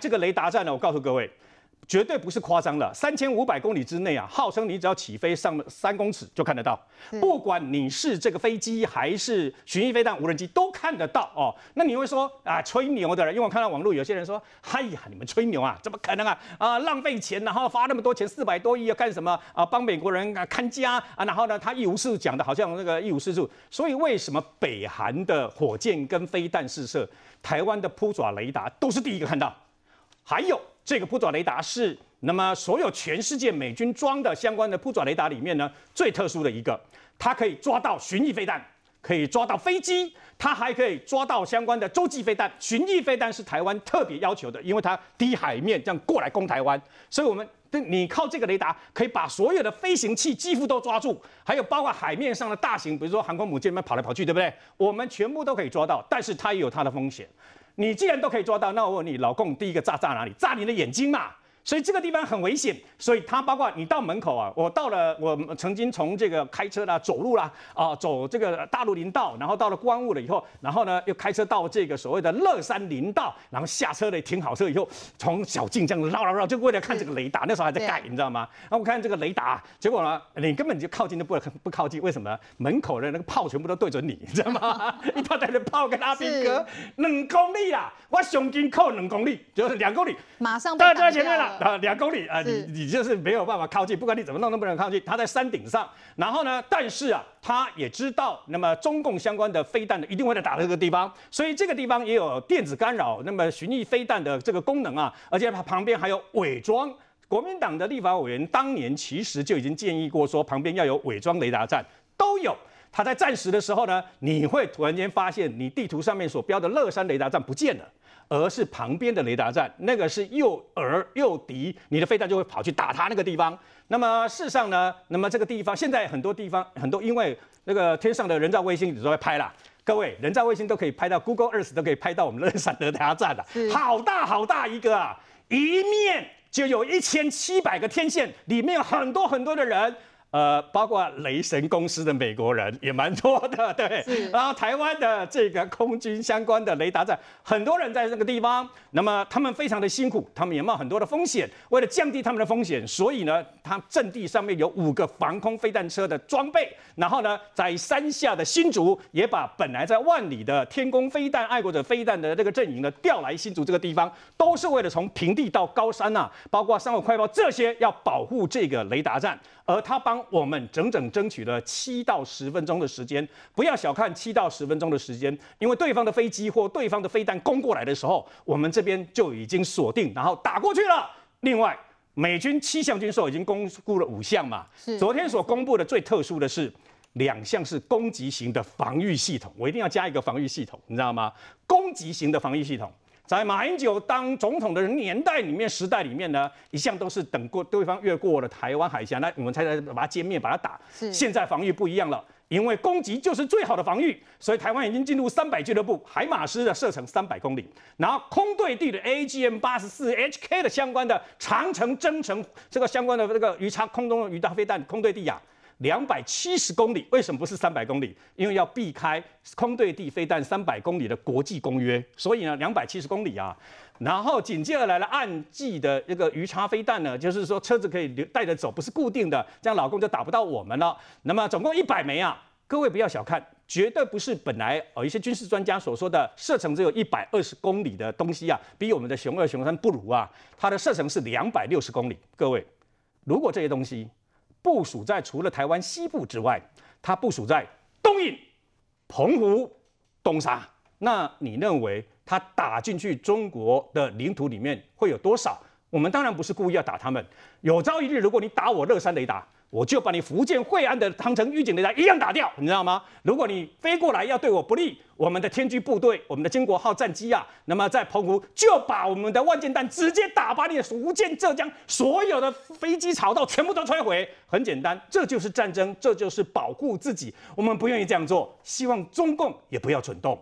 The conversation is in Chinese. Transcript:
这个雷达站呢，我告诉各位，绝对不是夸张的，三千五百公里之内啊，号称你只要起飞上三公尺就看得到，不管你是这个飞机还是巡弋飞弹、无人机都看得到哦。那你会说啊，吹牛的？因为我看到网络有些人说，嗨呀，你们吹牛啊，怎么可能啊？啊，浪费钱，然后花那么多钱，四百多亿要干什么？啊，帮美国人啊看家啊？然后呢，他一无是讲的，好像那个一无是处。所以为什么北韩的火箭跟飞弹试射，台湾的扑爪雷达都是第一个看到？还有这个扑爪雷达是那么所有全世界美军装的相关的扑爪雷达里面呢最特殊的一个，它可以抓到巡弋飞弹，可以抓到飞机，它还可以抓到相关的洲际飞弹。巡弋飞弹是台湾特别要求的，因为它低海面这样过来攻台湾，所以我们你靠这个雷达可以把所有的飞行器几乎都抓住，还有包括海面上的大型，比如说航空母舰们跑来跑去，对不对？我们全部都可以抓到，但是它也有它的风险。你既然都可以抓到，那我问你，老共第一个炸炸哪里？炸你的眼睛嘛？所以这个地方很危险，所以它包括你到门口啊，我到了，我曾经从这个开车啦，走路啦，啊，走这个大陆林道，然后到了光雾了以后，然后呢又开车到这个所谓的乐山林道，然后下车了，停好车以后，从小径这样绕绕绕，就为了看这个雷达，那时候还在盖，你知道吗？然后我看这个雷达，结果呢，你根本就靠近都不不靠近，为什么？门口的那个炮全部都对准你，你知道吗？一排排的炮跟阿兵哥两公里啦，我胸襟扣两公里，就是两公里，马上到到前面了。啊，两公里啊，你你就是没有办法靠近，不管你怎么弄都不能靠近。它在山顶上，然后呢，但是啊，他也知道，那么中共相关的飞弹呢，一定会来打这个地方，所以这个地方也有电子干扰，那么寻觅飞弹的这个功能啊，而且它旁边还有伪装。国民党的立法委员当年其实就已经建议过说，旁边要有伪装雷达站，都有。它在暂时的时候呢，你会突然间发现你地图上面所标的乐山雷达站不见了，而是旁边的雷达站，那个是诱饵诱敌，你的飞弹就会跑去打他那个地方。那么事实上呢，那么这个地方现在很多地方很多，因为那个天上的人造卫星都在拍了，各位人造卫星都可以拍到，Google Earth 都可以拍到我们乐山雷达站的，好大好大一个啊，一面就有一千七百个天线，里面有很多很多的人。呃，包括雷神公司的美国人也蛮多的，对。然后台湾的这个空军相关的雷达站，很多人在那个地方。那么他们非常的辛苦，他们也冒很多的风险。为了降低他们的风险，所以呢，他阵地上面有五个防空飞弹车的装备。然后呢，在山下的新竹也把本来在万里的天宫飞弹、爱国者飞弹的这个阵营呢调来新竹这个地方，都是为了从平地到高山呐，包括三个快报这些要保护这个雷达站，而他帮。我们整整争取了七到十分钟的时间，不要小看七到十分钟的时间，因为对方的飞机或对方的飞弹攻过来的时候，我们这边就已经锁定，然后打过去了。另外，美军七项军售已经公布了五项嘛，昨天所公布的最特殊的是两项是攻击型的防御系统，我一定要加一个防御系统，你知道吗？攻击型的防御系统。在马英九当总统的年代里面、时代里面呢，一向都是等过对方越过了台湾海峡，那我们才把它歼灭、把它打。现在防御不一样了，因为攻击就是最好的防御，所以台湾已经进入三百俱乐部，海马斯的射程三百公里，然后空对地的 A G M 八十四 H K 的相关的长城、征程这个相关的这个鱼叉、空中的鱼叉飞弹、空对地啊。两百七十公里，为什么不是三百公里？因为要避开空对地飞弹三百公里的国际公约，所以呢，两百七十公里啊。然后紧接而来的暗记的那个鱼叉飞弹呢，就是说车子可以留带着走，不是固定的，这样老公就打不到我们了。那么总共一百枚啊，各位不要小看，绝对不是本来哦一些军事专家所说的射程只有一百二十公里的东西啊，比我们的熊二、熊三不如啊，它的射程是两百六十公里。各位，如果这些东西。部署在除了台湾西部之外，它部署在东引、澎湖、东沙。那你认为它打进去中国的领土里面会有多少？我们当然不是故意要打他们。有朝一日，如果你打我乐山雷达。我就把你福建惠安的长城预警雷达一样打掉，你知道吗？如果你飞过来要对我不利，我们的天驱部队，我们的金国号战机啊，那么在澎湖就把我们的万箭弹直接打把你的福建、浙江所有的飞机跑道全部都摧毁。很简单，这就是战争，这就是保护自己。我们不愿意这样做，希望中共也不要蠢动。